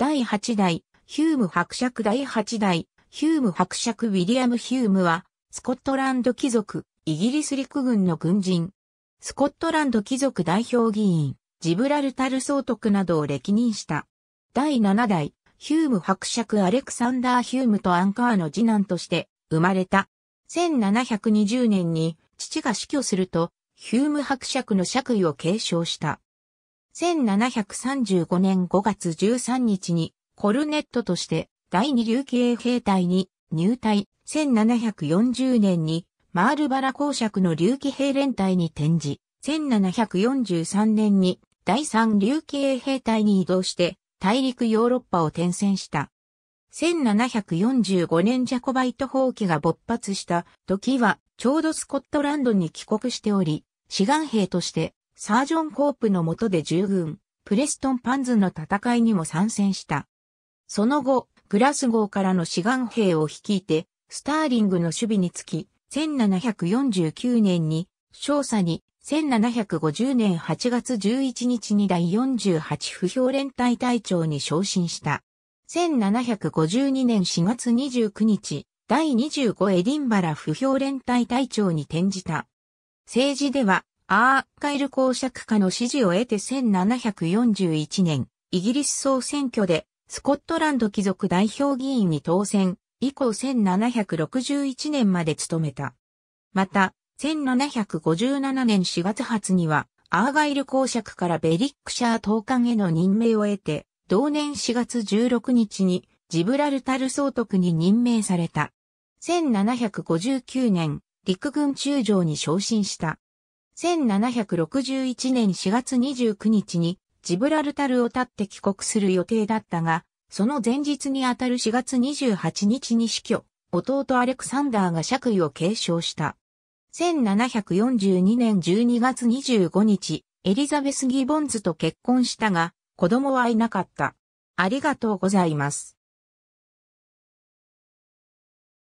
第8代、ヒューム伯爵第8代、ヒューム伯爵ウィリアム・ヒュームは、スコットランド貴族、イギリス陸軍の軍人、スコットランド貴族代表議員、ジブラルタル総督などを歴任した。第7代、ヒューム伯爵アレクサンダー・ヒュームとアンカーの次男として生まれた。1720年に父が死去すると、ヒューム伯爵の爵位を継承した。1735年5月13日にコルネットとして第二流系兵隊に入隊、1740年にマールバラ公爵の流系兵連隊に転じ、1743年に第三流系兵隊に移動して大陸ヨーロッパを転戦した。1745年ジャコバイト放棄が勃発した時はちょうどスコットランドに帰国しており、志願兵としてサージョン・コープの下で従軍、プレストン・パンズの戦いにも参戦した。その後、グラスゴーからの志願兵を率いて、スターリングの守備につき、1749年に、少佐に、1750年8月11日に第48不評連隊隊長に昇進した。1752年4月29日、第25エディンバラ不評連隊隊長に転じた。政治では、アーカイル公爵家の支持を得て1741年、イギリス総選挙でスコットランド貴族代表議員に当選、以降1761年まで務めた。また、1757年4月初には、アーガイル公爵からベリックシャー統監への任命を得て、同年4月16日にジブラルタル総督に任命された。1759年、陸軍中将に昇進した。1761年4月29日にジブラルタルを立って帰国する予定だったが、その前日にあたる4月28日に死去、弟アレクサンダーが爵位を継承した。1742年12月25日、エリザベス・ギボンズと結婚したが、子供はいなかった。ありがとうございます。